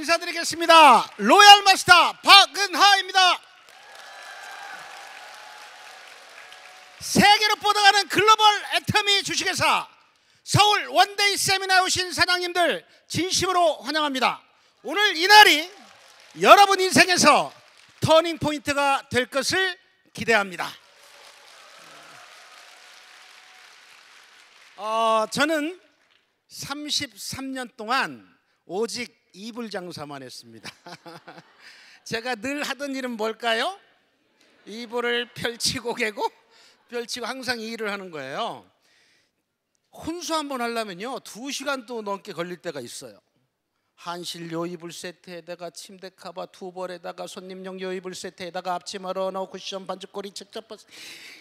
인사드리겠습니다. 로얄 마스터 박은하입니다. 세계로 뻗어가는 글로벌 애터미 주식회사 서울 원데이 세미나에 오신 사장님들 진심으로 환영합니다. 오늘 이날이 여러분 인생에서 터닝 포인트가 될 것을 기대합니다. 어, 저는 33년 동안 오직 이불 장사만 했습니다. 제가 늘 하던 일은 뭘까요? 이불을 펼치고 개고 펼치고 항상 일을 하는 거예요. 혼수 한번 하려면요 두 시간도 넘게 걸릴 때가 있어요. 한실 요 이불 세트에다가 침대 카바 두 벌에다가 손님용 요 이불 세트에다가 앞치마 러너 쿠션 반죽거리 책잡버스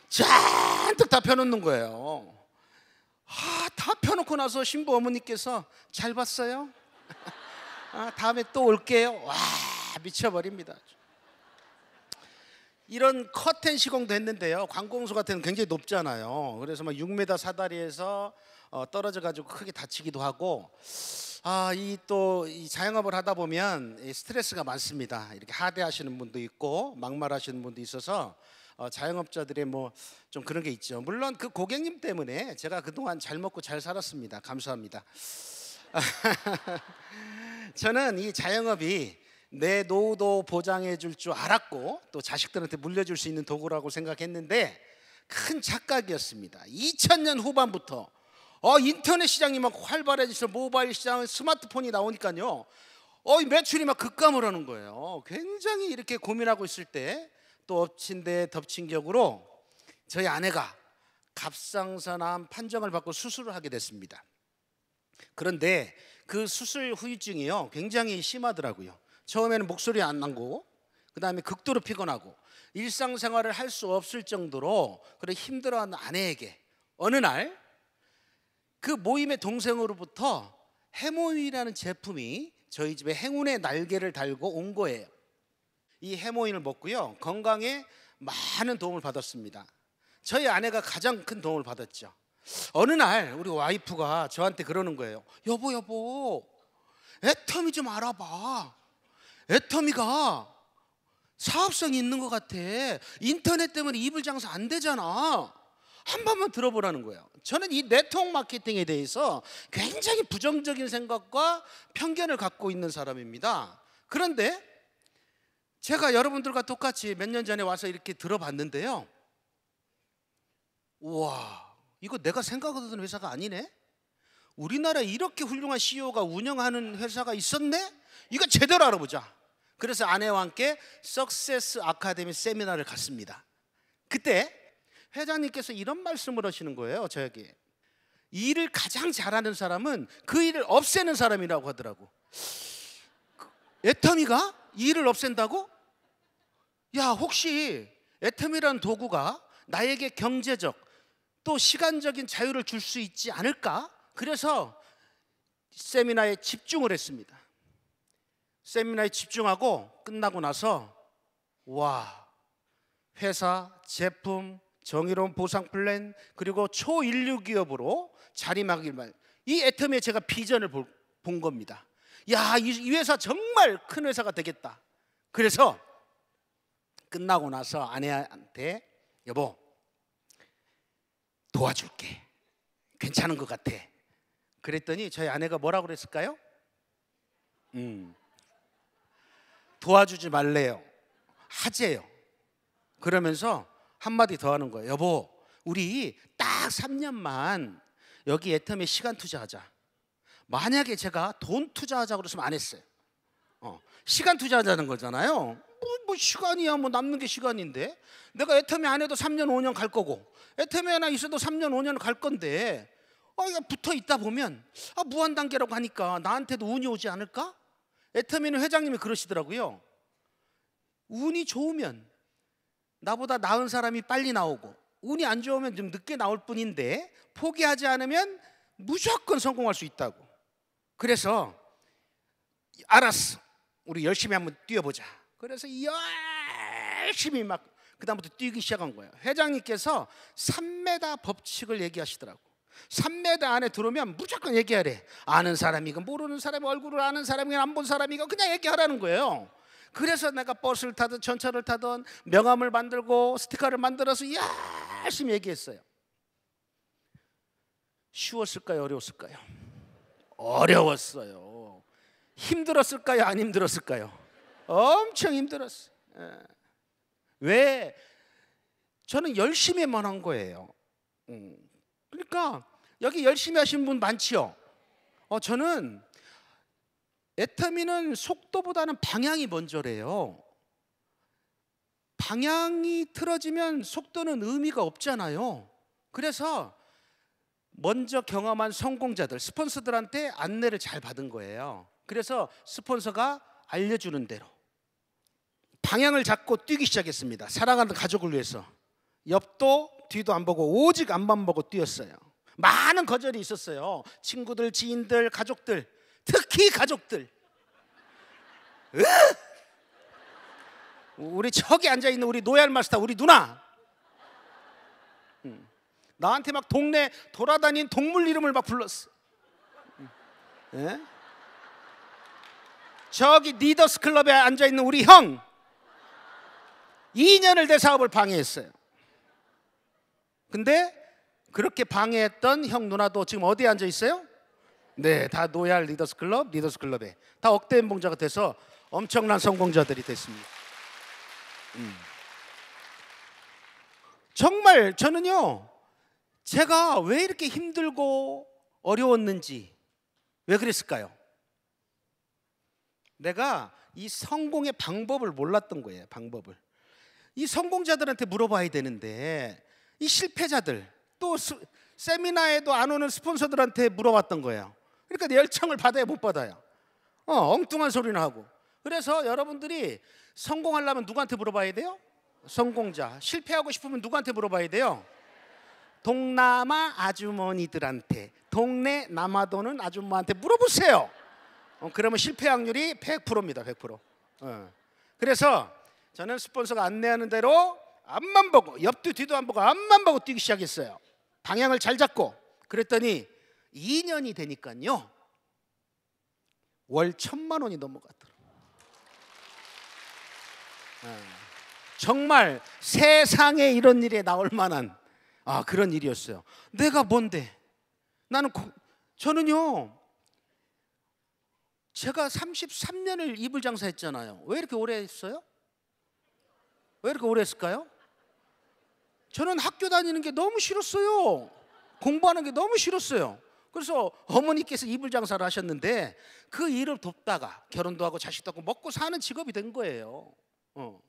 잔뜩 다 펴놓는 거예요. 아, 다 펴놓고 나서 신부 어머니께서 잘 봤어요? 아, 다음에 또 올게요. 와 미쳐버립니다. 이런 커튼 시공도 했는데요. 관공서 같은 굉장히 높잖아요. 그래서 막 6m 사다리에서 어, 떨어져 가지고 크게 다치기도 하고 아이 또 이 자영업을 하다 보면 이 스트레스가 많습니다. 이렇게 하대하시는 분도 있고 막말하시는 분도 있어서 어, 자영업자들의 뭐 좀 그런 게 있죠. 물론 그 고객님 때문에 제가 그동안 잘 먹고 잘 살았습니다. 감사합니다. 저는 이 자영업이 내 노후도 보장해 줄 줄 알았고 또 자식들한테 물려줄 수 있는 도구라고 생각했는데 큰 착각이었습니다. 2000년 후반부터 어, 인터넷 시장이 막 활발해지면서 모바일 시장, 스마트폰이 나오니까요. 어, 매출이 막 급감을 하는 거예요. 굉장히 이렇게 고민하고 있을 때 또 엎친 데 덮친 격으로 저희 아내가 갑상선암 판정을 받고 수술을 하게 됐습니다. 그런데 그 수술 후유증이요 굉장히 심하더라고요. 처음에는 목소리 안 나고 그 다음에 극도로 피곤하고 일상생활을 할 수 없을 정도로 그런 힘들어하는 아내에게 어느 날 그 모임의 동생으로부터 해모인이라는 제품이 저희 집에 행운의 날개를 달고 온 거예요. 이 해모인을 먹고요 건강에 많은 도움을 받았습니다. 저희 아내가 가장 큰 도움을 받았죠. 어느 날 우리 와이프가 저한테 그러는 거예요. 여보 여보 애터미 좀 알아봐. 애터미가 사업성이 있는 것 같아. 인터넷 때문에 이불 장사 안 되잖아. 한 번만 들어보라는 거예요. 저는 이 네트워크 마케팅에 대해서 굉장히 부정적인 생각과 편견을 갖고 있는 사람입니다. 그런데 제가 여러분들과 똑같이 몇 년 전에 와서 이렇게 들어봤는데요. 우와. 이거 내가 생각하던 회사가 아니네? 우리나라 이렇게 훌륭한 CEO가 운영하는 회사가 있었네? 이거 제대로 알아보자. 그래서 아내와 함께 석세스 아카데미 세미나를 갔습니다. 그때 회장님께서 이런 말씀을 하시는 거예요, 저에게. 일을 가장 잘하는 사람은 그 일을 없애는 사람이라고 하더라고. 그, 애터미가 일을 없앤다고? 야, 혹시 애터미라는 도구가 나에게 경제적, 또 시간적인 자유를 줄 수 있지 않을까? 그래서 세미나에 집중을 했습니다. 세미나에 집중하고 끝나고 나서 와 회사 제품 정의로운 보상 플랜 그리고 초인류 기업으로 자리막일만 이 애터미에 제가 비전을 본 겁니다. 야이 회사 정말 큰 회사가 되겠다. 그래서 끝나고 나서 아내한테 여보 도와줄게. 괜찮은 것 같아. 그랬더니 저희 아내가 뭐라고 그랬을까요? 음. 도와주지 말래요. 하재요. 그러면서 한마디 더 하는 거예요. 여보, 우리 딱 3년만 여기 애텀에 시간 투자하자. 만약에 제가 돈 투자하자 그랬으면 안 했어요. 어, 시간 투자하자는 거잖아요. 뭐 시간이야 뭐 남는 게 시간인데 내가 애터미 안 해도 3년 5년 갈 거고 애터미 하나 있어도 3년 5년 갈 건데 아, 이거 붙어 있다 보면 아, 무한 단계라고 하니까 나한테도 운이 오지 않을까? 애터미는 회장님이 그러시더라고요. 운이 좋으면 나보다 나은 사람이 빨리 나오고 운이 안 좋으면 좀 늦게 나올 뿐인데 포기하지 않으면 무조건 성공할 수 있다고. 그래서 알았어. 우리 열심히 한번 뛰어보자. 그래서 열심히 막 그다음부터 뛰기 시작한 거예요. 회장님께서 3m 법칙을 얘기하시더라고. 3m 안에 들어오면 무조건 얘기하래. 아는 사람이건 모르는 사람 얼굴을 아는 사람이건 안본 사람이건 그냥 얘기하라는 거예요. 그래서 내가 버스를 타든 전철을 타든 명함을 만들고 스티커를 만들어서 열심히 얘기했어요. 쉬웠을까요? 어려웠을까요? 어려웠어요. 힘들었을까요? 안 힘들었을까요? 엄청 힘들었어요. 예. 왜? 저는 열심히만 한 거예요. 음. 그러니까 여기 열심히 하신 분 많지요. 어, 저는 애터미는 속도보다는 방향이 먼저래요. 방향이 틀어지면 속도는 의미가 없잖아요. 그래서 먼저 경험한 성공자들, 스폰서들한테 안내를 잘 받은 거예요. 그래서 스폰서가 알려주는 대로 방향을 잡고 뛰기 시작했습니다. 사랑하는 가족을 위해서 옆도 뒤도 안 보고 오직 앞만 보고 뛰었어요. 많은 거절이 있었어요. 친구들, 지인들, 가족들, 특히 가족들. 우리 저기 앉아 있는 우리 노얄 마스터, 우리 누나. 음. 나한테 막 동네 돌아다닌 동물 이름을 막 불렀어. 음. 예? 저기 리더스 클럽에 앉아 있는 우리 형. 2년을 내 사업을 방해했어요. 근데 그렇게 방해했던 형 누나도 지금 어디에 앉아 있어요? 네, 다 노얄 리더스 클럽, 리더스 클럽에 다 억대 연봉자가 돼서 엄청난 성공자들이 됐습니다. 음. 정말 저는요, 제가 왜 이렇게 힘들고 어려웠는지 왜 그랬을까요? 내가 이 성공의 방법을 몰랐던 거예요, 방법을. 이 성공자들한테 물어봐야 되는데 이 실패자들 또 수, 세미나에도 안 오는 스폰서들한테 물어봤던 거예요. 그러니까 열창을 받아야 못 받아요. 어, 엉뚱한 소리나 하고. 그래서 여러분들이 성공하려면 누구한테 물어봐야 돼요? 성공자. 실패하고 싶으면 누구한테 물어봐야 돼요? 동남아 아주머니들한테, 동네 남아도는 아줌마한테 물어보세요. 어, 그러면 실패 확률이 100%입니다. 100%. 어. 그래서 저는 스폰서가 안내하는 대로 앞만 보고 옆도 뒤도 안 보고 앞만 보고 뛰기 시작했어요. 방향을 잘 잡고 그랬더니 2년이 되니까요. 월 천만 원이 넘어갔더라고요. 네. 정말 세상에 이런 일에 나올 만한 아 그런 일이었어요. 내가 뭔데? 나는 고, 저는요. 제가 33년을 이불 장사했잖아요. 왜 이렇게 오래 했어요? 왜 이렇게 오래 했을까요? 저는 학교 다니는 게 너무 싫었어요. 공부하는 게 너무 싫었어요. 그래서 어머니께서 이불 장사를 하셨는데 그 일을 돕다가 결혼도 하고 자식도 하고 먹고 사는 직업이 된 거예요. 어.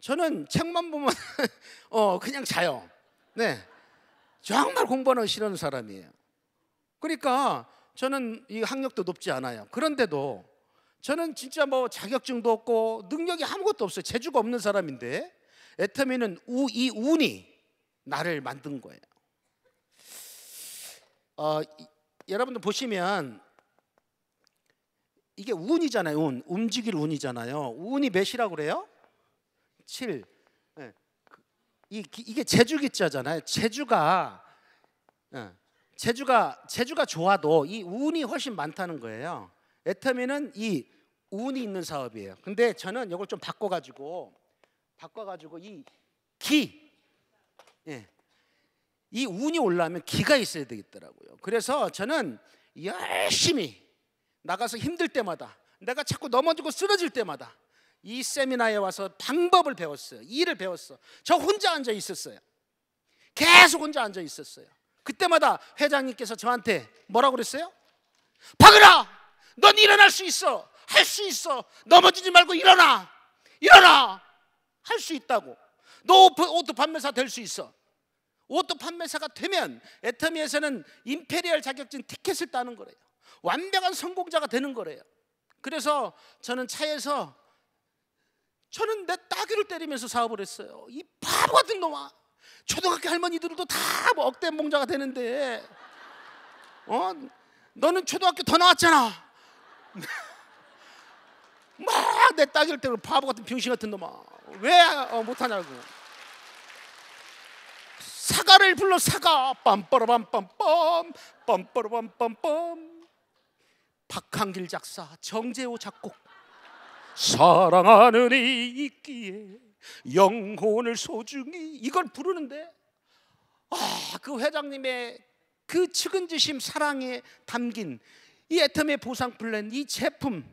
저는 책만 보면 어 그냥 자요. 네, 정말 공부하는 싫어하는 사람이에요. 그러니까 저는 이 학력도 높지 않아요. 그런데도 저는 진짜 뭐 자격증도 없고 능력이 아무것도 없어요. 재주가 없는 사람인데 애터미는 우, 이 운이 나를 만든 거예요. 어, 여러분들 보시면 이게 운이잖아요. 운. 움직일 운이잖아요. 운이 몇이라고 그래요? 7. 네. 예. 그, 이, 이게 재주기자잖아요. 재주가 네. 재주가 재주가 좋아도 이 운이 훨씬 많다는 거예요. 애터미는 이 운이 있는 사업이에요. 근데 저는 이걸 좀 바꿔가지고 바꿔가지고 이 기, 예, 이 운이 올라오면 기가 있어야 되겠더라고요. 그래서 저는 열심히 나가서 힘들 때마다 내가 자꾸 넘어지고 쓰러질 때마다 이 세미나에 와서 방법을 배웠어요. 일을 배웠어. 저 혼자 앉아 있었어요. 계속 혼자 앉아 있었어요. 그때마다 회장님께서 저한테 뭐라고 그랬어요? 박으라! 넌 일어날 수 있어. 할 수 있어. 넘어지지 말고 일어나. 일어나. 할 수 있다고. 너 오토 판매사 될 수 있어. 오토 판매사가 되면 애터미에서는 임페리얼 자격증 티켓을 따는 거래요. 완벽한 성공자가 되는 거래요. 그래서 저는 차에서 저는 내 따귀를 때리면서 사업을 했어요. 이 바보 같은 놈아. 초등학교 할머니들도 다 뭐 억대 몽자가 되는데, 어? 너는 초등학교 더 나왔잖아. 막내 딸일 때로 바보 같은 병신 같은 놈아 왜 어, 못하냐고 사과를 불러 사과 빰빠라밤빰빰 빰빠라밤빰빰 박한길 작사 정재호 작곡 사랑하는 이 있기에 영혼을 소중히 이걸 부르는데 아 그 회장님의 그 측은지심 사랑에 담긴 이애터미 보상 플랜, 이 제품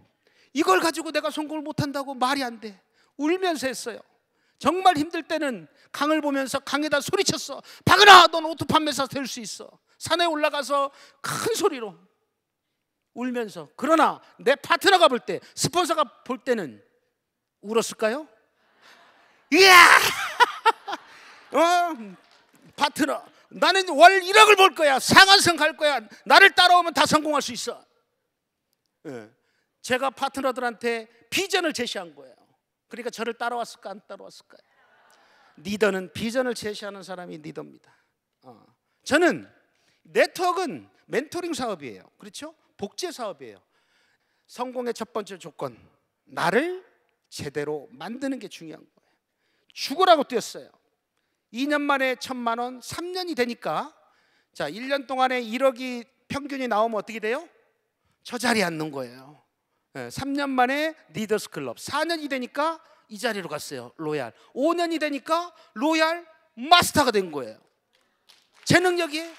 이걸 가지고 내가 성공을 못한다고 말이 안 돼. 울면서 했어요. 정말 힘들 때는 강을 보면서 강에다 소리쳤어. 박은아, 넌 오토 판매사 될 수 있어. 산에 올라가서 큰 소리로 울면서. 그러나 내 파트너가 볼 때, 스폰서가 볼 때는 울었을까요? 이야! 어, 파트너. 나는 월 1억을 볼 거야. 상한선 갈 거야. 나를 따라오면 다 성공할 수 있어. 예. 제가 파트너들한테 비전을 제시한 거예요. 그러니까 저를 따라왔을까 안 따라왔을까요? 리더는 비전을 제시하는 사람이 리더입니다. 어. 저는 네트워크는 멘토링 사업이에요. 그렇죠? 복제 사업이에요. 성공의 첫 번째 조건 나를 제대로 만드는 게 중요한 거예요. 죽으라고 뛰었어요. 2년 만에 천만 원, 3년이 되니까 자 1년 동안에 1억이 평균이 나오면 어떻게 돼요? 저 자리에 앉는 거예요. 3년 예, 만에 리더스 클럽, 4년이 되니까 이 자리로 갔어요. 로얄. 5년이 되니까 로얄 마스터가 된 거예요. 제 능력이에요?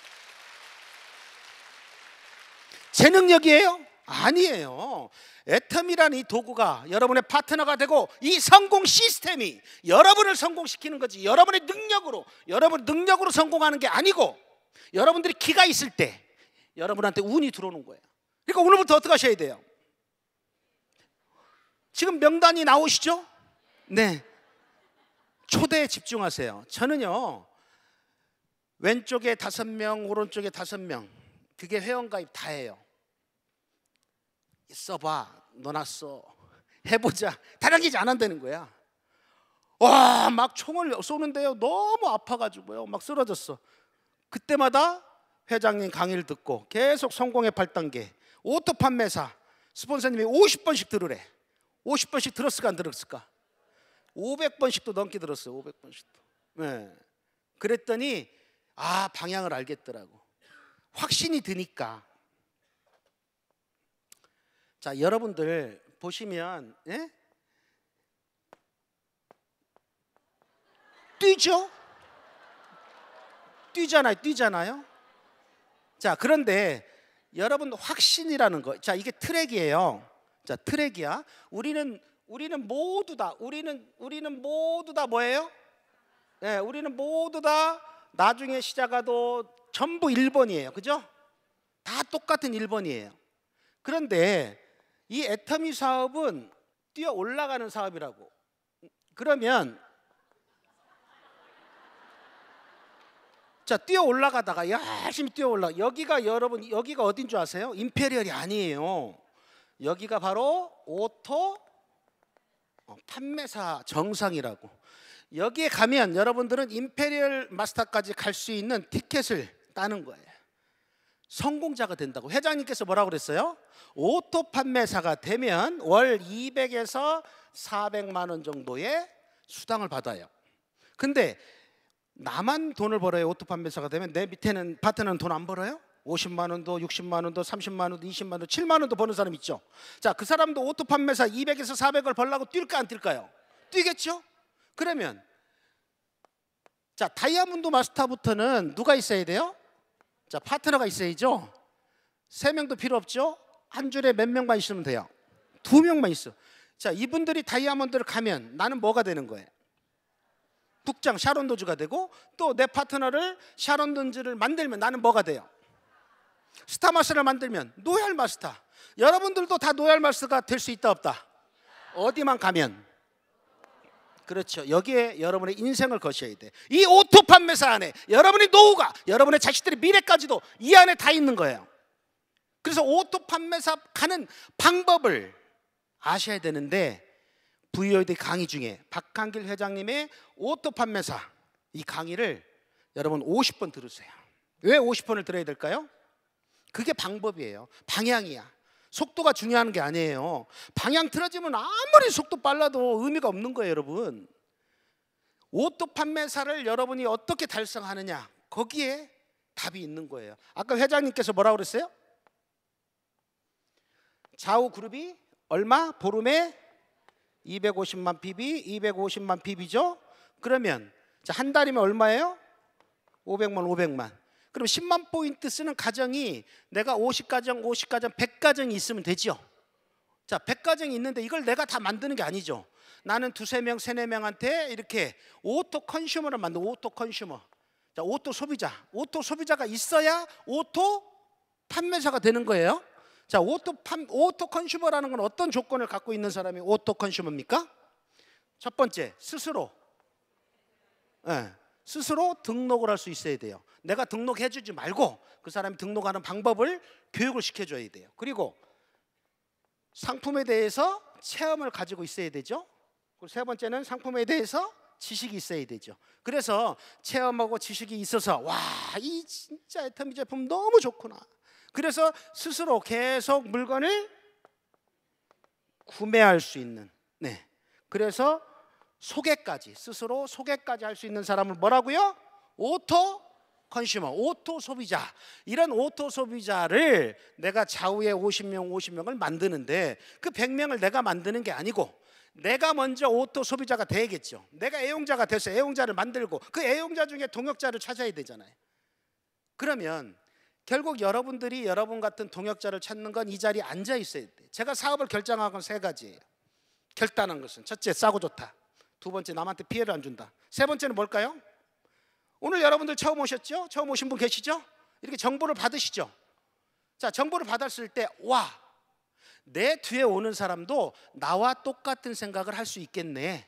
제 능력이에요? 아니에요. 애텀이라는 이 도구가 여러분의 파트너가 되고 이 성공 시스템이 여러분을 성공시키는 거지. 여러분의 능력으로, 여러분 능력으로 성공하는 게 아니고 여러분들이 기가 있을 때 여러분한테 운이 들어오는 거예요. 그러니까 오늘부터 어떻게 하셔야 돼요? 지금 명단이 나오시죠? 네. 초대에 집중하세요. 저는요, 왼쪽에 다섯 명, 오른쪽에 다섯 명. 그게 회원가입 다예요. 써봐, 넣어놨 해보자. 다른 게안 한다는 거야. 와, 막 총을 쏘는데요. 너무 아파가지고요. 막 쓰러졌어. 그때마다 회장님 강의를 듣고 계속 성공의 8단계. 오토 판매사 스폰서님이 50번씩 들으래. 50번씩 들었을까 안 들었을까? 500번씩도 넘게 들었어요. 500번씩도. 네. 그랬더니 아 방향을 알겠더라고. 확신이 드니까. 자 여러분들 보시면 예? 뛰죠? 뛰잖아요, 뛰잖아요. 자 그런데 여러분 확신이라는 거. 자, 이게 트랙이에요. 자, 트랙이야. 우리는 우리는 모두 다 우리는 우리는 모두 다 뭐예요? 예, 네, 우리는 모두 다 나중에 시작하도 전부 1번이에요. 그죠? 다 똑같은 1번이에요. 그런데 이 애터미 사업은 뛰어 올라가는 사업이라고. 그러면 자 뛰어 올라가다가 열심히 뛰어 올라 여기가 여러분 여기가 어딘 줄 아세요? 임페리얼이 아니에요. 여기가 바로 오토 어, 판매사 정상이라고. 여기에 가면 여러분들은 임페리얼 마스터까지 갈 수 있는 티켓을 따는 거예요. 성공자가 된다고 회장님께서 뭐라고 그랬어요? 오토 판매사가 되면 월 200에서 400만 원 정도의 수당을 받아요. 근데 나만 돈을 벌어요. 오토 판매사가 되면 내 밑에는 파트너는 돈 안 벌어요? 50만 원도 60만 원도 30만 원도 20만 원도 7만 원도 버는 사람 있죠. 자, 그 사람도 오토 판매사 200에서 400을 벌라고 뛸까 안 뛸까요? 뛰겠죠? 그러면 자, 다이아몬드 마스터부터는 누가 있어야 돼요? 자, 파트너가 있어야죠. 세 명도 필요 없죠? 한 줄에 몇 명만 있으면 돼요. 두 명만 있어. 자, 이분들이 다이아몬드를 가면 나는 뭐가 되는 거예요? 북장 샤론 도즈가 되고 또 내 파트너를 샤론 도즈를 만들면 나는 뭐가 돼요? 스타 마스를 만들면 노얄 마스터. 여러분들도 다 노얄 마스터가 될 수 있다 없다. 어디만 가면 그렇죠. 여기에 여러분의 인생을 거셔야 돼. 이 오토 판매사 안에 여러분의 노후가 여러분의 자식들의 미래까지도 이 안에 다 있는 거예요. 그래서 오토 판매사 가는 방법을 아셔야 되는데 VOD 강의 중에 박한길 회장님의 오토 판매사 이 강의를 여러분 50번 들으세요. 왜 50번을 들어야 될까요? 그게 방법이에요. 방향이야. 속도가 중요한 게 아니에요. 방향 틀어지면 아무리 속도 빨라도 의미가 없는 거예요, 여러분. 오토 판매사를 여러분이 어떻게 달성하느냐 거기에 답이 있는 거예요. 아까 회장님께서 뭐라고 그랬어요? 좌우 그룹이 얼마 보름에 250만 PB, 250만 PB죠? 그러면 한 달이면 얼마예요? 500만, 500만. 그럼 10만 포인트 쓰는 가정이 내가 50가정, 50가정, 100가정이 있으면 되죠. 자, 100가정이 있는데 이걸 내가 다 만드는 게 아니죠. 나는 두세 명, 세네 명한테 이렇게 오토 컨슈머를 만든 오토 컨슈머. 자, 오토 소비자. 오토 소비자가 있어야 오토 판매사가 되는 거예요. 자, 오토 판, 오토 컨슈머라는 건 어떤 조건을 갖고 있는 사람이 오토 컨슈머입니까? 첫 번째, 스스로. 네, 스스로 등록을 할 수 있어야 돼요. 내가 등록해주지 말고 그 사람이 등록하는 방법을 교육을 시켜줘야 돼요. 그리고 상품에 대해서 체험을 가지고 있어야 되죠. 그리고 세 번째는 상품에 대해서 지식이 있어야 되죠. 그래서 체험하고 지식이 있어서 와, 이 진짜 애터미 제품 너무 좋구나. 그래서 스스로 계속 물건을 구매할 수 있는 네. 그래서 소개까지 스스로 소개까지 할 수 있는 사람을 뭐라고요? 오토 컨슈머, 오토 소비자. 이런 오토 소비자를 내가 좌우에 50명, 50명을 만드는데 그 100명을 내가 만드는 게 아니고 내가 먼저 오토 소비자가 되겠죠 내가 애용자가 돼서 애용자를 만들고 그 애용자 중에 동역자를 찾아야 되잖아요. 그러면 결국 여러분들이 여러분 같은 동역자를 찾는 건 이 자리에 앉아 있어야 돼. 제가 사업을 결정한 건세 가지예요. 결단한 것은 첫째 싸고 좋다. 두 번째 남한테 피해를 안 준다. 세 번째는 뭘까요? 오늘 여러분들 처음 오셨죠? 처음 오신 분 계시죠? 이렇게 정보를 받으시죠? 자, 정보를 받았을 때 와. 내 뒤에 오는 사람도 나와 똑같은 생각을 할 수 있겠네.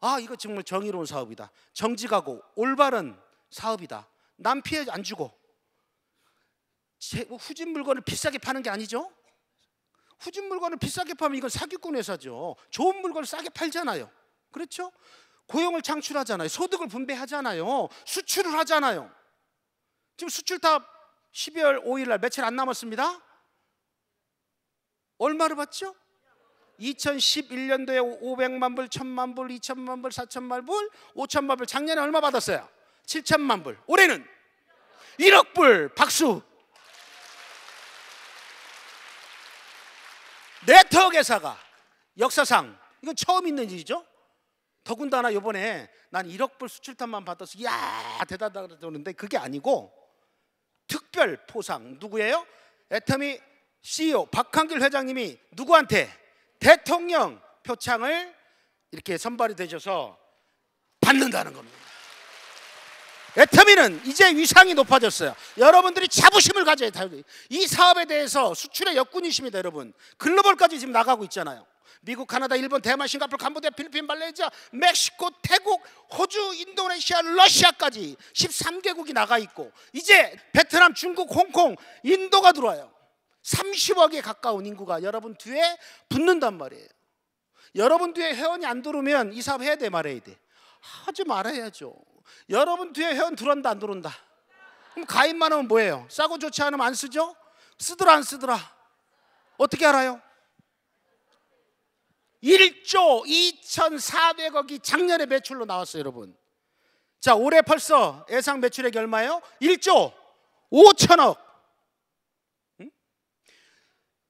아, 이거 정말 정의로운 사업이다. 정직하고 올바른 사업이다. 난 피해 안 주고 후진 물건을 비싸게 파는 게 아니죠. 후진 물건을 비싸게 파면 이건 사기꾼 회사죠. 좋은 물건을 싸게 팔잖아요. 그렇죠? 고용을 창출하잖아요. 소득을 분배하잖아요. 수출을 하잖아요. 지금 수출 탑 12월 5일 날 며칠 안 남았습니다. 얼마를 받죠? 2011년도에 500만 불, 1000만 불, 2000만 불, 4000만 불, 5000만 불. 작년에 얼마 받았어요? 7000만 불. 올해는 1억 불. 박수. 네트워크 사가 역사상 이건 처음 있는 일이죠. 더군다나 이번에 난 1억 불 수출탄만 받아서 야 대단하다 그러는데 그게 아니고 특별 포상 누구예요? 애터미 CEO 박한길 회장님이 누구한테 대통령 표창을 이렇게 선발이 되셔서 받는다는 겁니다. 애터미는 이제 위상이 높아졌어요. 여러분들이 자부심을 가져야 돼요. 이 사업에 대해서 수출의 역군이십니다, 여러분. 글로벌까지 지금 나가고 있잖아요. 미국, 캐나다 일본, 대만, 싱가포르, 캄보디아, 필리핀, 말레이시아, 멕시코, 태국, 호주, 인도네시아, 러시아까지 13개국이 나가 있고 이제 베트남, 중국, 홍콩, 인도가 들어와요. 30억에 가까운 인구가 여러분 뒤에 붙는단 말이에요. 여러분 뒤에 회원이 안 들어오면 이 사업 해야 돼말해야 돼. 하지 말아야죠. 여러분 뒤에 회원 들어온다 안 들어온다. 그럼 가입만 하면 뭐예요? 싸고 좋지 않으면 안 쓰죠? 쓰더라 안 쓰더라. 어떻게 알아요? 1조 2,400억이 작년에 매출로 나왔어요, 여러분. 자, 올해 벌써 예상 매출액이 얼마예요? 1조 5천억.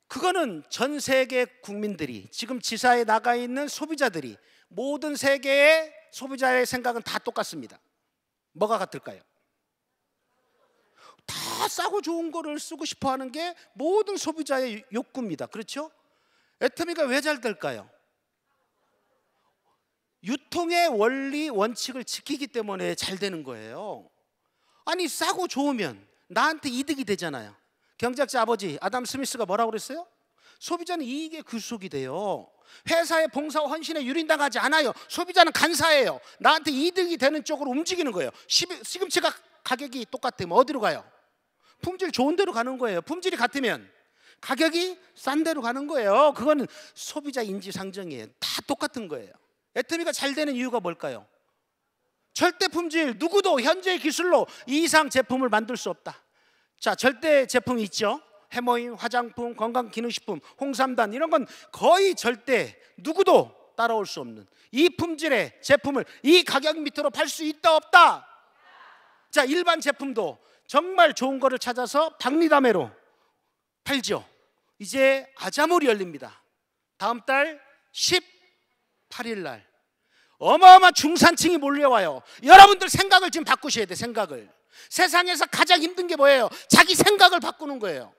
그거는 전 세계 국민들이 지금 지사에 나가 있는 소비자들이 모든 세계의 소비자의 생각은 다 똑같습니다. 뭐가 같을까요? 다 싸고 좋은 거를 쓰고 싶어 하는 게 모든 소비자의 욕구입니다. 그렇죠? 애터미가 왜 잘 될까요? 유통의 원리 원칙을 지키기 때문에 잘 되는 거예요. 아니 싸고 좋으면 나한테 이득이 되잖아요. 경제학자 아버지 아담 스미스가 뭐라고 그랬어요? 소비자는 이익의 구속이 돼요. 회사의 봉사와 헌신에 유린당하지 않아요. 소비자는 간사예요. 나한테 이득이 되는 쪽으로 움직이는 거예요. 시금치가 가격이 똑같으면 어디로 가요? 품질 좋은 데로 가는 거예요. 품질이 같으면 가격이 싼 데로 가는 거예요. 그거는 소비자 인지 상정이에요. 다 똑같은 거예요. 애터미가 잘 되는 이유가 뭘까요? 절대 품질 누구도 현재의 기술로 이 이상 제품을 만들 수 없다. 자, 절대 제품이 있죠. 해머인, 화장품, 건강기능식품, 홍삼단 이런 건 거의 절대 누구도 따라올 수 없는 이 품질의 제품을 이 가격 밑으로 팔 수 있다 없다. 자 일반 제품도 정말 좋은 거를 찾아서 박리담회로 팔죠. 이제 아자몰이 열립니다. 다음 달 18일 날 어마어마한 중산층이 몰려와요. 여러분들 생각을 지금 바꾸셔야 돼. 생각을. 세상에서 가장 힘든 게 뭐예요? 자기 생각을 바꾸는 거예요.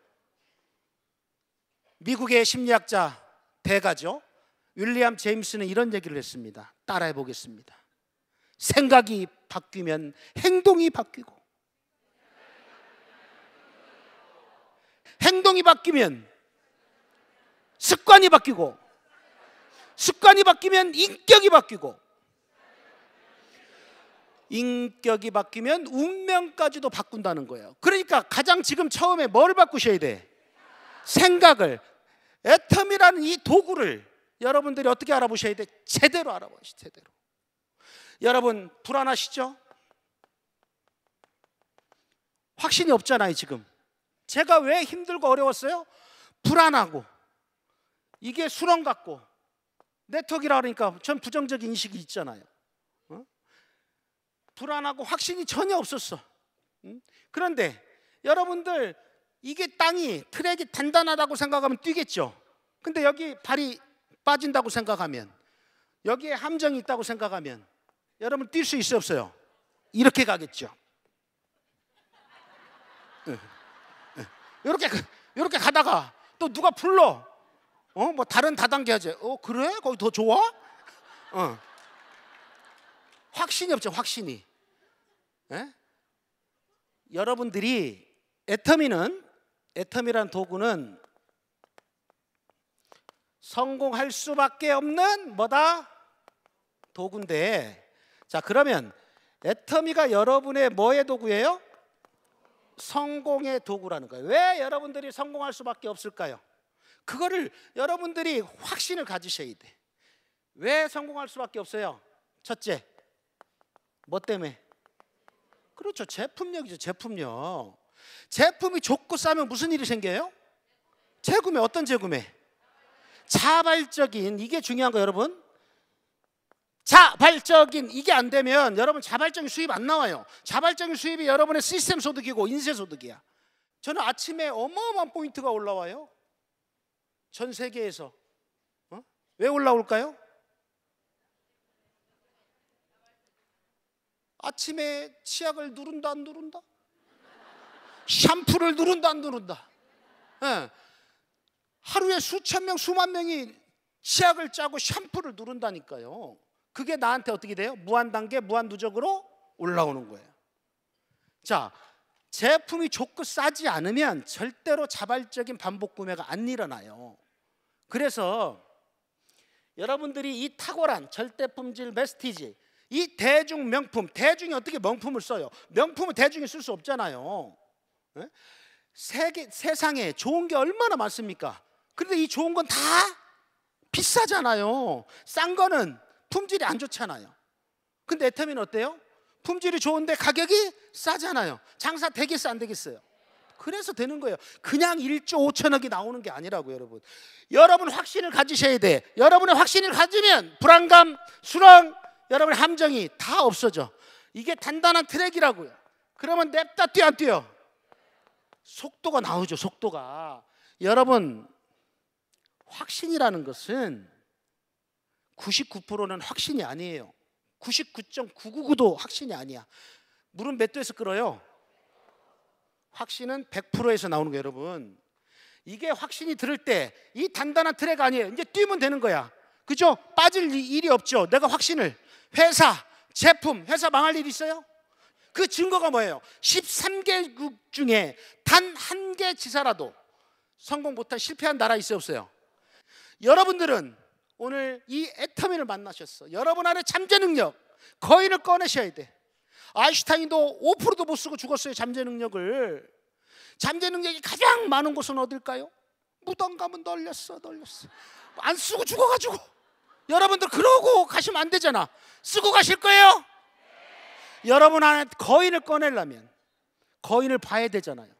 미국의 심리학자 대가죠. 윌리엄 제임스는 이런 얘기를 했습니다. 따라해 보겠습니다. 생각이 바뀌면 행동이 바뀌고 행동이 바뀌면 습관이 바뀌고 습관이 바뀌면 인격이 바뀌고 인격이 바뀌면 운명까지도 바꾼다는 거예요. 그러니까 가장 지금 처음에 뭘 바꾸셔야 돼? 생각을 애텀이라는 이 도구를 여러분들이 어떻게 알아보셔야 돼? 제대로 알아보시 제대로. 여러분 불안하시죠? 확신이 없잖아요, 지금. 제가 왜 힘들고 어려웠어요? 불안하고 이게 수렁 같고 네트워크라 그러니까 전 부정적인 인식이 있잖아요. 어? 불안하고 확신이 전혀 없었어. 응? 그런데 여러분들 이게 땅이 트랙이 단단하다고 생각하면 뛰겠죠. 근데 여기 발이 빠진다고 생각하면 여기에 함정이 있다고 생각하면 여러분 뛸 수 있어 없어요? 이렇게 가겠죠. 예, 예. 이렇게 이렇게 가다가 또 누가 불러 어뭐 다른 다단계 하지 어 그래 거기 더 좋아 어 확신이 없죠 확신이 에? 예? 여러분들이 애터미는 애텀이란 도구는 성공할 수밖에 없는 뭐다? 도구인데 자 그러면 애터미가 여러분의 뭐의 도구예요? 성공의 도구라는 거예요. 왜 여러분들이 성공할 수밖에 없을까요? 그거를 여러분들이 확신을 가지셔야 돼. 왜 성공할 수밖에 없어요? 첫째, 뭐 때문에? 그렇죠. 제품력이죠. 제품력. 제품이 좋고 싸면 무슨 일이 생겨요? 재구매 어떤 재구매? 자발적인 이게 중요한 거 여러분. 자발적인 이게 안 되면 여러분 자발적인 수입 안 나와요. 자발적인 수입이 여러분의 시스템 소득이고 인세 소득이야. 저는 아침에 어마어마한 포인트가 올라와요. 전 세계에서 어? 왜 올라올까요? 아침에 치약을 누른다 안 누른다? 샴푸를 누른다 안 누른다. 예. 하루에 수천 명, 수만 명이 치약을 짜고 샴푸를 누른다니까요. 그게 나한테 어떻게 돼요? 무한 단계, 무한 누적으로 올라오는 거예요. 자, 제품이 좋고 싸지 않으면 절대로 자발적인 반복 구매가 안 일어나요. 그래서 여러분들이 이 탁월한 절대 품질 메스티지 이 대중 명품 대중이 어떻게 명품을 써요? 명품은 대중이 쓸 수 없잖아요. 예? 세계, 세상에 좋은 게 얼마나 많습니까? 그런데 이 좋은 건 다 비싸잖아요. 싼 거는 품질이 안 좋잖아요. 근데 에터민 어때요? 품질이 좋은데 가격이 싸잖아요. 장사 되겠어 안 되겠어요? 그래서 되는 거예요. 그냥 1조 5천억이 나오는 게 아니라고 여러분. 여러분 확신을 가지셔야 돼. 여러분의 확신을 가지면 불안감, 수렁, 여러분의 함정이 다 없어져. 이게 단단한 트랙이라고요. 그러면 냅다 뛰어 안 뛰어? 속도가 나오죠. 속도가. 여러분 확신이라는 것은 99%는 확신이 아니에요. 99.999도 확신이 아니야. 물은 몇 도에서 끓어요? 확신은 100%에서 나오는 거예요, 여러분. 이게 확신이 들을 때 이 단단한 트랙 아니에요. 이제 뛰면 되는 거야. 그죠? 빠질 일이 없죠. 내가 확신을 회사, 제품, 회사 망할 일 있어요? 그 증거가 뭐예요? 13개국 중에 단 한 개 지사라도 성공 못한 실패한 나라 있어요 없어요? 여러분들은 오늘 이 애터미를 만나셨어. 여러분 안에 잠재 능력, 거인을 꺼내셔야 돼. 아인슈타인도 5%도 못 쓰고 죽었어요. 잠재 능력을. 잠재 능력이 가장 많은 곳은 어딜까요? 무덤감은 널렸어, 널렸어. 안 쓰고 죽어가지고. 여러분들 그러고 가시면 안 되잖아. 쓰고 가실 거예요? 여러분 안에 거인을 꺼내려면 거인을 봐야 되잖아요.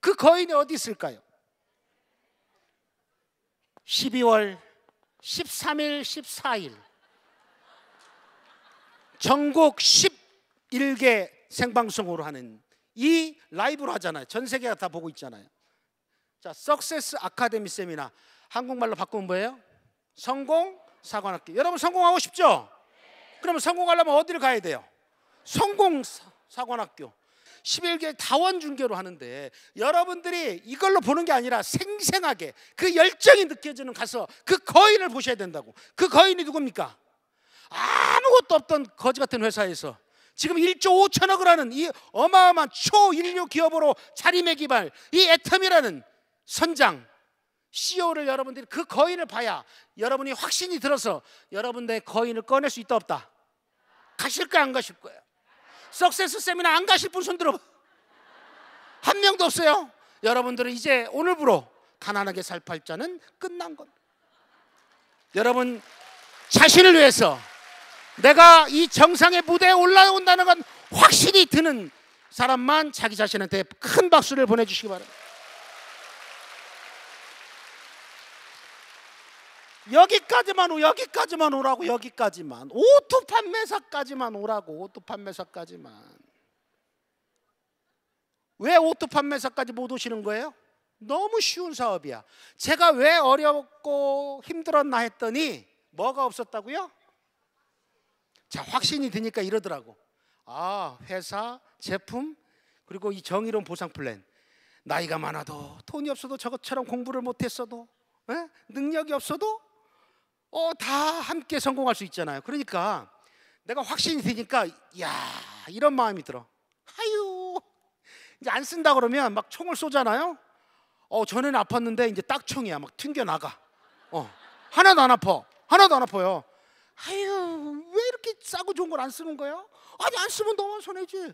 그 거인이 어디 있을까요? 12월 13일, 14일 전국 11개 생방송으로 하는 이 라이브로 하잖아요. 전 세계가 다 보고 있잖아요. 자, 석세스 아카데미 세미나 한국말로 바꾸면 뭐예요? 성공 사관학교. 여러분 성공하고 싶죠? 그러면 성공하려면 어디를 가야 돼요? 성공사관학교 11개 다원 중계로 하는데 여러분들이 이걸로 보는 게 아니라 생생하게 그 열정이 느껴지는 가서 그 거인을 보셔야 된다고 그 거인이 누굽니까? 아무것도 없던 거지 같은 회사에서 지금 1조 5천억을 하는 이 어마어마한 초인류 기업으로 자리매김할 이 애텀이라는 선장 CEO를 여러분들이 그 거인을 봐야 여러분이 확신이 들어서 여러분들의 거인을 꺼낼 수 있다 없다 가실 까안 가실 거예요 석세스 세미나 안 가실 분 손들어 한 명도 없어요. 여러분들은 이제 오늘부로 가난하게 살 팔자는 끝난 겁 여러분 자신을 위해서 내가 이 정상의 무대에 올라온다는 건 확실히 드는 사람만 자기 자신한테 큰 박수를 보내주시기 바랍니다. 여기까지만 오 여기까지만 오라고 여기까지만 오토 판매사까지만 오라고 오토 판매사까지만 왜 오토 판매사까지 못 오시는 거예요? 너무 쉬운 사업이야. 제가 왜 어렵고 힘들었나 했더니 뭐가 없었다고요? 자, 확신이 드니까 이러더라고. 아, 회사, 제품, 그리고 이 정의로운 보상 플랜. 나이가 많아도, 돈이 없어도, 저것처럼 공부를 못했어도, 능력이 없어도 어, 다 함께 성공할 수 있잖아요. 그러니까 내가 확신이 되니까 야 이런 마음이 들어. 아유 이제 안 쓴다 그러면 막 총을 쏘잖아요. 어 전에는 아팠는데 이제 딱 총이야 막 튕겨 나가. 어 하나도 안 아파. 하나도 안 아파요. 아유 왜 이렇게 싸고 좋은 걸 안 쓰는 거야? 아니 안 쓰면 너만 손해지.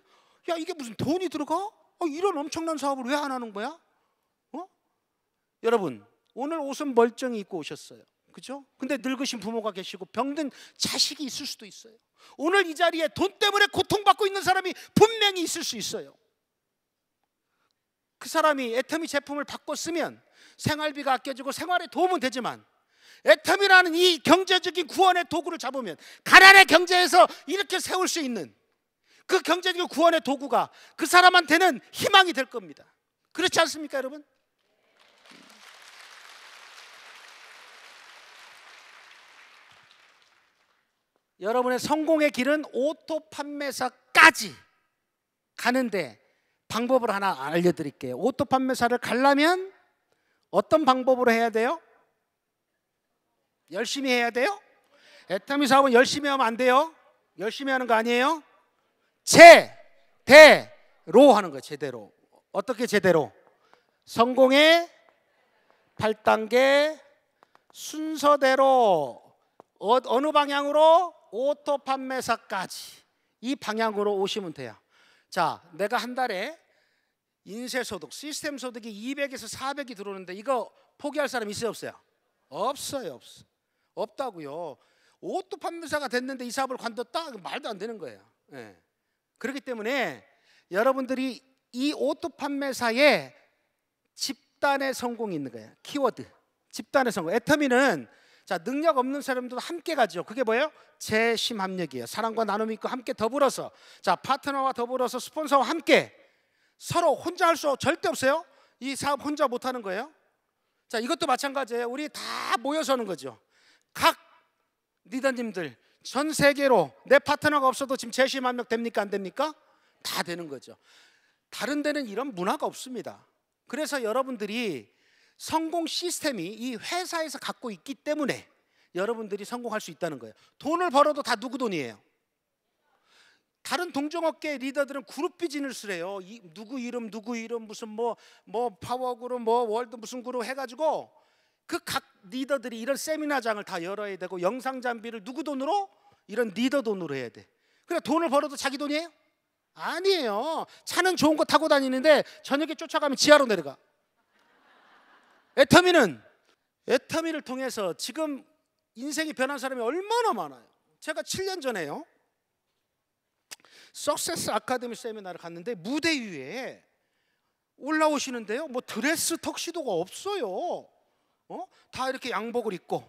야 이게 무슨 돈이 들어가? 어, 이런 엄청난 사업을 왜 안 하는 거야? 어? 여러분 오늘 옷은 멀쩡히 입고 오셨어요. 그죠? 근데 늙으신 부모가 계시고 병든 자식이 있을 수도 있어요. 오늘 이 자리에 돈 때문에 고통받고 있는 사람이 분명히 있을 수 있어요. 그 사람이 애터미 제품을 받고 쓰면 생활비가 아껴지고 생활에 도움은 되지만 애터미라는 이 경제적인 구원의 도구를 잡으면 가난의 경제에서 이렇게 세울 수 있는 그 경제적인 구원의 도구가 그 사람한테는 희망이 될 겁니다. 그렇지 않습니까, 여러분? 여러분의 성공의 길은 오토 판매사까지 가는데 방법을 하나 알려드릴게요. 오토 판매사를 가려면 어떤 방법으로 해야 돼요? 열심히 해야 돼요? 애타미 사업은 열심히 하면 안 돼요. 열심히 하는 거 아니에요? 제대로 하는 거예요. 제대로. 어떻게 제대로? 성공의 8단계 순서대로 어, 느 방향으로 오토 판매사까지 이 방향으로 오시면 돼요. 자, 내가 한 달에 인쇄 소득, 시스템 소득이 200에서 400이 들어오는데 이거 포기할 사람 있어요, 없어요? 없어요, 없어. 없다고요. 오토 판매사가 됐는데 이 사업을 관뒀다? 말도 안 되는 거예요. 네. 그렇기 때문에 여러분들이 이 오토 판매사에 집단의 성공이 있는 거예요. 키워드. 집단의 성공. 애터미는 자, 능력 없는 사람들도 함께 가죠. 그게 뭐예요? 재심합력이에요. 사랑과 나눔이 있고 함께 더불어서 자, 파트너와 더불어서 스폰서와 함께 서로 혼자 할 수 절대 없어요. 이 사업 혼자 못 하는 거예요. 자, 이것도 마찬가지예요. 우리 다 모여서 하는 거죠. 각 리더님들 전 세계로 내 파트너가 없어도 지금 재심합력 됩니까 안 됩니까? 다 되는 거죠. 다른 데는 이런 문화가 없습니다. 그래서 여러분들이 성공 시스템이 이 회사에서 갖고 있기 때문에 여러분들이 성공할 수 있다는 거예요. 돈을 벌어도 다 누구 돈이에요? 다른 동종업계 리더들은 그룹 비즈니스를 해요. 이, 누구 이름 누구 이름 무슨 뭐뭐 뭐 파워 그룹 뭐 월드 무슨 그룹 해가지고 그 각 리더들이 이런 세미나장을 다 열어야 되고 영상 장비를 누구 돈으로 이런 리더 돈으로 해야 돼. 그래 돈을 벌어도 자기 돈이에요? 아니에요. 차는 좋은 거 타고 다니는데 저녁에 쫓아가면 지하로 내려가. 에터미는에터미를 통해서 지금 인생이 변한 사람이 얼마나 많아요. 제가 7년 전에요. 석세스 아카데미 세미나를 갔는데 무대 위에 올라오시는데요. 뭐 드레스 턱시도가 없어요. 어? 다 이렇게 양복을 입고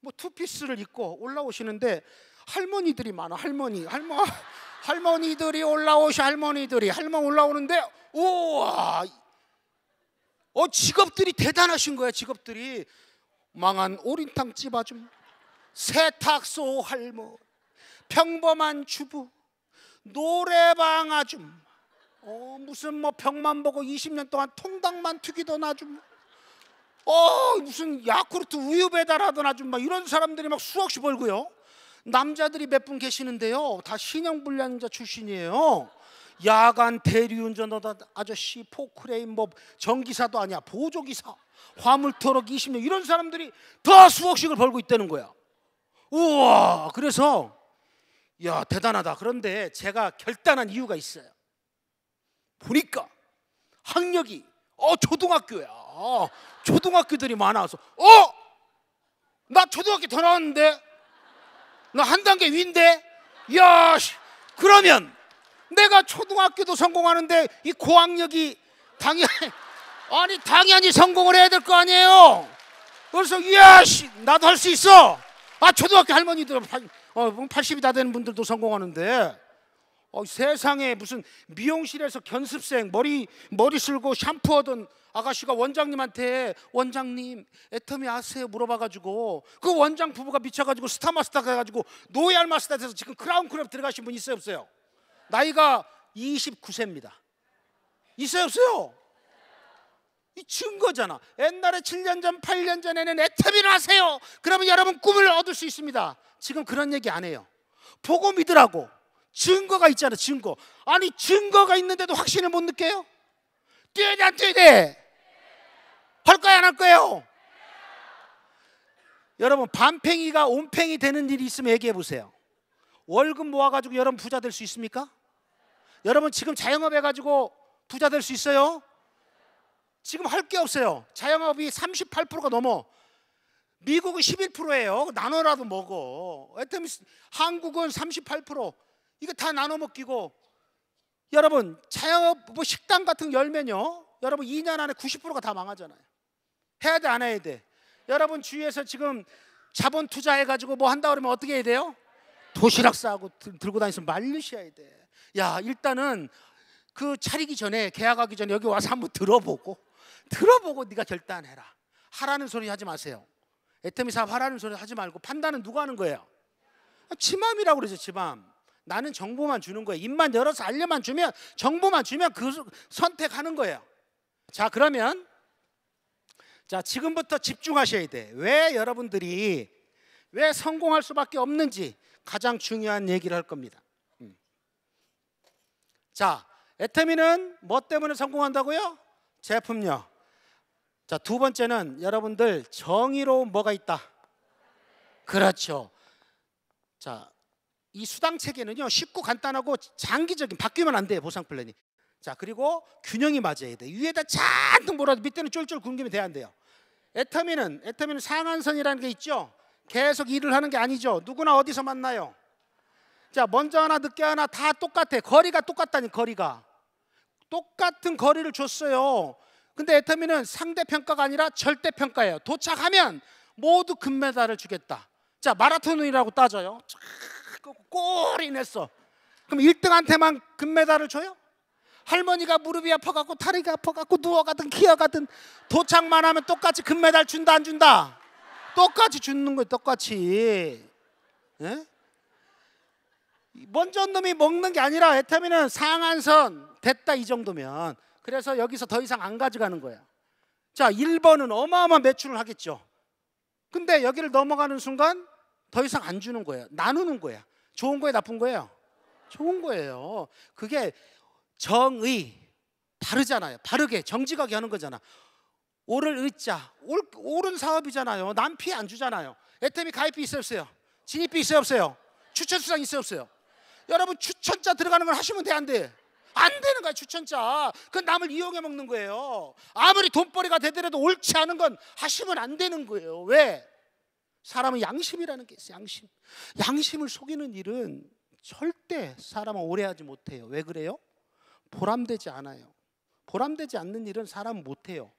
뭐 투피스를 입고 올라오시는데 할머니들이 많아. 할머니. 할머 할머니들이 올라오시 할머니들이 할머 올라오는데 우와 어 직업들이 대단하신 거야 직업들이 망한 오린탕 집아줌 세탁소 할머 평범한 주부 노래방 아줌어 무슨 뭐 병만 보고 20년 동안 통닭만 튀기던 아줌어 무슨 야쿠르트 우유 배달하던 아줌막 이런 사람들이 막 수억씩 벌고요 남자들이 몇 분 계시는데요 다신형불량자 출신이에요 야간 대리운전하다 아저씨 포크레인 뭐 전기사도 아니야 보조기사 화물트럭 20년 이런 사람들이 더 수억씩을 벌고 있다는 거야. 우와 그래서 야 대단하다. 그런데 제가 결단한 이유가 있어요. 보니까 학력이 어 초등학교야. 초등학교들이 많아서 어 나 초등학교 더 나왔는데 나 한 단계 위인데 야 그러면 내가 초등학교도 성공하는데 이 고학력이 당연히 아니 당연히 성공을 해야 될 거 아니에요. 그래서 야씨 나도 할 수 있어. 아 초등학교 할머니들 80이 어, 뭐 다 되는 분들도 성공하는데 어, 세상에 무슨 미용실에서 견습생 머리 머리 쓸고 샴푸하던 아가씨가 원장님한테 원장님 애터미 아세요 물어봐가지고 그 원장 부부가 미쳐가지고 스타마스터 가가지고 노얄마스터 돼서 지금 크라운크랩 들어가신 분 있어요 없어요? 나이가 29세입니다. 있어요, 없어요? 이 증거잖아. 옛날에 7년 전, 8년 전에는 애터미를 하세요. 그러면 여러분 꿈을 얻을 수 있습니다. 지금 그런 얘기 안 해요. 보고 믿으라고. 증거가 있잖아, 증거. 아니, 증거가 있는데도 확신을 못 느껴요? 뛰어야 돼, 뛰어야 돼? 할 거야, 안 할 거예요? 여러분, 반팽이가 온팽이 되는 일이 있으면 얘기해 보세요. 월급 모아가지고 여러분 부자 될 수 있습니까? 여러분 지금 자영업 해가지고 부자 될 수 있어요? 지금 할 게 없어요. 자영업이 38%가 넘어. 미국은 11%예요. 나눠라도 먹어. 한국은 38%. 이거 다 나눠 먹기고. 여러분 자영업 뭐 식당 같은 거 열면요. 여러분 2년 안에 90%가 다 망하잖아요. 해야 돼 안 해야 돼. 여러분 주위에서 지금 자본 투자해 가지고 뭐 한다 그러면 어떻게 해야 돼요? 도시락 싸고 들고 다니면서 말리셔야 돼. 야, 일단은 그 차리기 전에 계약하기 전에 여기 와서 한번 들어보고 들어보고 네가 결단해라. 하라는 소리 하지 마세요. 애터미 사업 하라는 소리 하지 말고 판단은 누가 하는 거예요? 지맘이라고 그러죠, 지맘. 나는 정보만 주는 거예요. 입만 열어서 알려만 주면 정보만 주면 그 선택하는 거예요. 자, 그러면 자, 지금부터 집중하셔야 돼. 왜 여러분들이 왜 성공할 수밖에 없는지 가장 중요한 얘기를 할 겁니다. 자, 에테미는 뭐 때문에 성공한다고요? 제품력. 자, 두 번째는 여러분들 정의로운 뭐가 있다. 그렇죠. 자, 이 수당 체계는요 쉽고 간단하고 장기적인 바뀌면 안 돼요 보상 플랜이 자 그리고 균형이 맞아야 돼 위에다 잔뜩 몰아도 밑에는 쫄쫄 굶기면 돼안 돼요 에터미는 에터미는 상한선이라는 게 있죠 계속 일을 하는 게 아니죠 누구나 어디서 만나요 자, 먼저 하나 늦게 하나 다 똑같아. 거리가 똑같다니 거리가. 똑같은 거리를 줬어요. 근데 에터미는 상대 평가가 아니라 절대 평가예요. 도착하면 모두 금메달을 주겠다. 자, 마라톤이라고 따져요. 꼬리 냈어. 그럼 1등한테만 금메달을 줘요? 할머니가 무릎이 아파갖고 다리가 아파갖고 누워가든 기어가든 도착만 하면 똑같이 금메달 준다 안 준다? 똑같이 주는 거예요 똑같이 예? 먼저 놈이 먹는 게 아니라 에타민은 상한선 됐다 이 정도면 그래서 여기서 더 이상 안 가져가는 거야. 자, 1번은 어마어마한 매출을 하겠죠. 근데 여기를 넘어가는 순간 더 이상 안 주는 거예요. 나누는 거야. 좋은 거예요, 나쁜 거예요? 좋은 거예요. 그게 정의 바르잖아요. 바르게 정직하게 하는 거잖아. 오를 의자 옳, 옳은 사업이잖아요. 남 피해 안 주잖아요. 애템이 가입비 있어요 없어요? 진입비 있어요 없어요? 추천 수당 있어요 없어요? 여러분 추천자 들어가는 걸 하시면 돼 안 돼? 안 되는 거야 추천자. 그 남을 이용해 먹는 거예요. 아무리 돈벌이가 되더라도 옳지 않은 건 하시면 안 되는 거예요. 왜? 사람은 양심이라는 게 있어요. 양심. 양심을 속이는 일은 절대 사람은 오래하지 못해요. 왜 그래요? 보람되지 않아요. 보람되지 않는 일은 사람 은 못해요.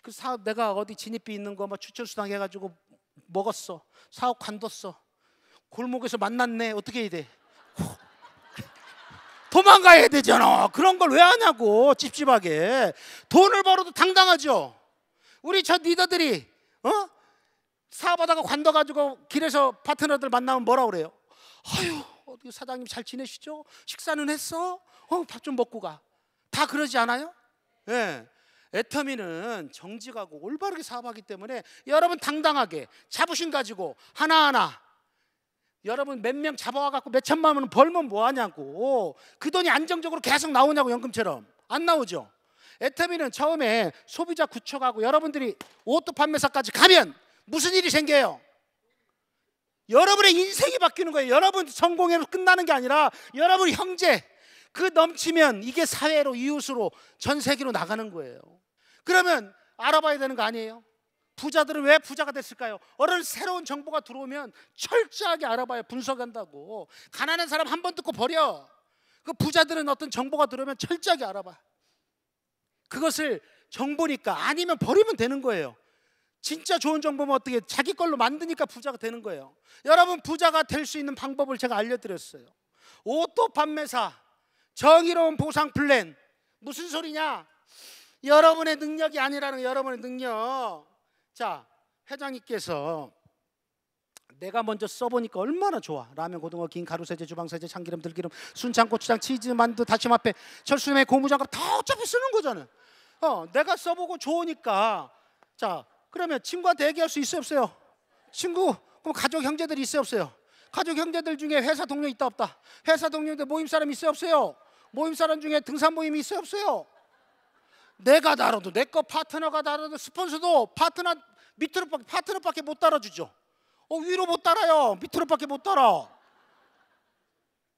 그 사업 내가 어디 진입비 있는 거막 뭐 추천 수당 해가지고 먹었어. 사업 관뒀어. 골목에서 만났네. 어떻게 해야 돼? 도망가야 되잖아. 그런 걸 왜 하냐고 찝찝하게. 돈을 벌어도 당당하죠. 우리 저 리더들이 어? 사업하다가 관둬가지고 길에서 파트너들 만나면 뭐라 그래요? 아유 어떻게 사장님 잘 지내시죠? 식사는 했어? 어, 밥 좀 먹고 가. 다 그러지 않아요? 예. 애터미는 정직하고 올바르게 사업하기 때문에 여러분 당당하게 자부심 가지고 하나하나 여러분 몇 명 잡아와갖고 몇 천만 원 벌면 뭐하냐고 그 돈이 안정적으로 계속 나오냐고 연금처럼 안 나오죠 애터미는 처음에 소비자 구축하고 여러분들이 오토 판매사까지 가면 무슨 일이 생겨요? 여러분의 인생이 바뀌는 거예요 여러분 성공으로 끝나는 게 아니라 여러분 형제 그 넘치면 이게 사회로 이웃으로 전 세계로 나가는 거예요 그러면 알아봐야 되는 거 아니에요? 부자들은 왜 부자가 됐을까요? 어느 새로운 정보가 들어오면 철저하게 알아봐요. 분석한다고. 가난한 사람 한 번 듣고 버려. 그 부자들은 어떤 정보가 들어오면 철저하게 알아봐. 그것을 정보니까 아니면 버리면 되는 거예요. 진짜 좋은 정보면 어떻게 자기 걸로 만드니까 부자가 되는 거예요. 여러분 부자가 될 수 있는 방법을 제가 알려드렸어요. 오토 판매사, 정의로운 보상 플랜 무슨 소리냐? 여러분의 능력이 아니라는 여러분의 능력. 자, 회장님께서 내가 먼저 써보니까 얼마나 좋아. 라면, 고등어, 긴 가루세제, 주방세제, 참기름, 들기름, 순창, 고추장, 치즈, 만두, 다시마패, 철수의 고무장갑 다 어차피 쓰는 거잖아. 어, 내가 써보고 좋으니까 자, 그러면 친구한테 얘기할 수 있어요 없어요? 친구, 그럼 가족 형제들이 있어요 없어요? 가족 형제들 중에 회사 동료 있다 없다? 회사 동료인데 모임 사람 있어요 없어요? 모임 사람 중에 등산 모임이 있어요 없어요? 내가 다뤄도 내 거 파트너가 다뤄도 스폰서도 파트너 밑으로 파트너밖에 못 따라주죠. 어, 위로 못 따라요. 밑으로밖에 못 따라.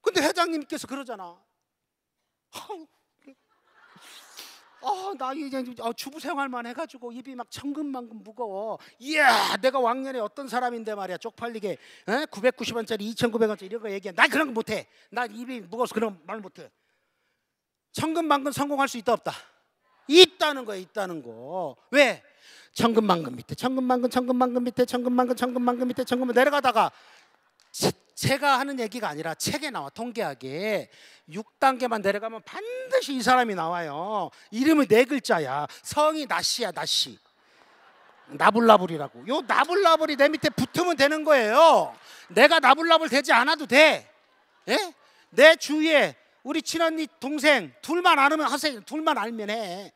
근데 회장님께서 그러잖아. 아나 아, 이제 아, 주부 생활만 해가지고 입이 막 천근만근 무거워. 이야, 내가 왕년에 어떤 사람인데 말이야. 쪽팔리게 에? 990원짜리, 2,900원짜리 이런 거 얘기해. 나 그런 거 못해. 나 입이 무거워서 그런 말 못해. 천근만근 성공할 수 있다 없다. 있다는 거야, 있다는 거. 왜? 천금만금 밑에, 천금만금, 천금만금 밑에, 천금만금, 천금만금 밑에, 천금만 내려가다가 제, 가 하는 얘기가 아니라 책에 나와 통계학에 6단계만 내려가면 반드시 이 사람이 나와요. 이름이 네 글자야. 성이 나시야, 나시. 나불나불이라고. 요 나불나불이 내 밑에 붙으면 되는 거예요. 내가 나불나불 되지 않아도 돼. 예? 내 주위에 우리 친한 이 동생 둘만 알으면 하세요. 둘만 알면 해.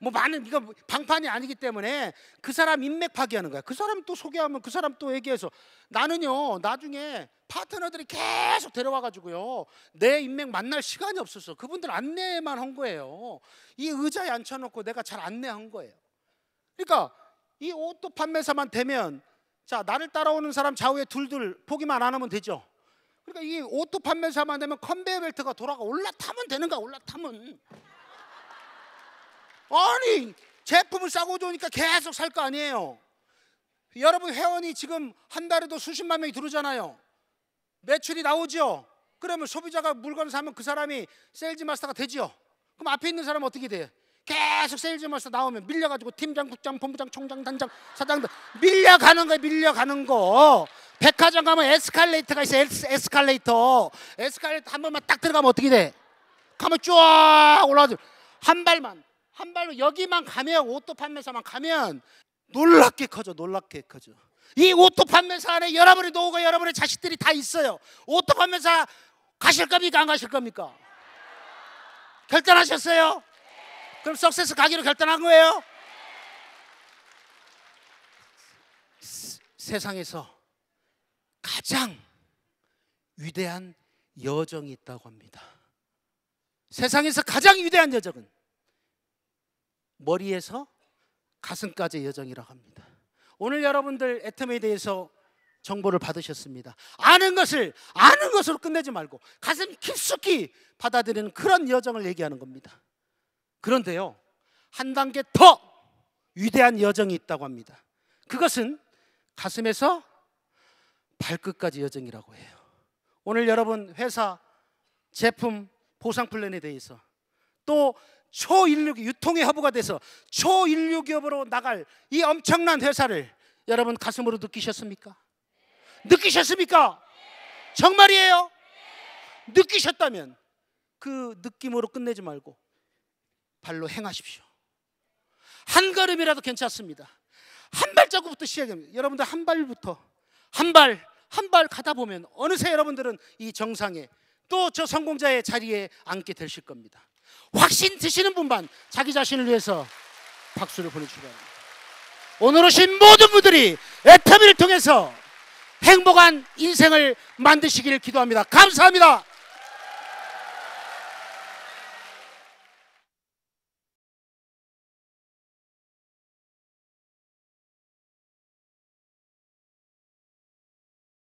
뭐 많은 이거 방판이 아니기 때문에 그 사람 인맥 파괴하는 거야. 그 사람 또 소개하면 그 사람 또 얘기해서 나는요 나중에 파트너들이 계속 데려와가지고요 내 인맥 만날 시간이 없었어. 그분들 안내만 한 거예요. 이 의자에 앉혀놓고 내가 잘 안내한 거예요. 그러니까 이 옷도 판매사만 되면 자 나를 따라오는 사람 좌우에 둘둘 보기만안 하면 되죠. 그러니까 이 오토 판매사만 되면 컨베이어 벨트가 돌아가 올라타면 되는 거야 올라타면 아니 제품을 싸고 좋으니까 계속 살 거 아니에요 여러분 회원이 지금 한 달에도 수십만 명이 들어오잖아요 매출이 나오죠 그러면 소비자가 물건을 사면 그 사람이 세일즈 마스터가 되지요 그럼 앞에 있는 사람은 어떻게 돼요 계속 세일즈 마스터 나오면 밀려가지고 팀장, 국장, 본부장, 총장, 단장, 사장들 밀려가는 거야 밀려가는 거 백화점 가면 에스컬레이터가 있어. 에스컬레이터. 에스컬레이터 한 번만 딱 들어가면 어떻게 돼? 가면 쫙 올라가죠. 한 발만. 한 발로 여기만 가면 오토 판매사만 가면 놀랍게 커져. 놀랍게 커져. 이 오토 판매사 안에 여러분의 노후가 여러분의 자식들이 다 있어요. 오토 판매사 가실 겁니까? 안 가실 겁니까? 결단하셨어요? 그럼 석세스 가기로 결단한 거예요? 세상에서 가장 위대한 여정이 있다고 합니다. 세상에서 가장 위대한 여정은 머리에서 가슴까지 여정이라고 합니다. 오늘 여러분들 애텀에 대해서 정보를 받으셨습니다. 아는 것을 아는 것으로 끝내지 말고 가슴 깊숙이 받아들이는 그런 여정을 얘기하는 겁니다. 그런데요. 한 단계 더 위대한 여정이 있다고 합니다. 그것은 가슴에서 발끝까지 여정이라고 해요. 오늘 여러분 회사 제품 보상 플랜에 대해서 또 초인류 유통의 허브가 돼서 초인류 기업으로 나갈 이 엄청난 회사를 여러분 가슴으로 느끼셨습니까? 느끼셨습니까? 정말이에요. 느끼셨다면 그 느낌으로 끝내지 말고 발로 행하십시오. 한 걸음이라도 괜찮습니다. 한 발자국부터 시작합니다. 여러분들 한 발부터 한 발, 한발 가다 보면 어느새 여러분들은 이 정상에 또 저 성공자의 자리에 앉게 되실 겁니다. 확신 드시는 분만 자기 자신을 위해서 박수를 보내주시기 바랍니다. 오늘 오신 모든 분들이 애터미를 통해서 행복한 인생을 만드시기를 기도합니다. 감사합니다.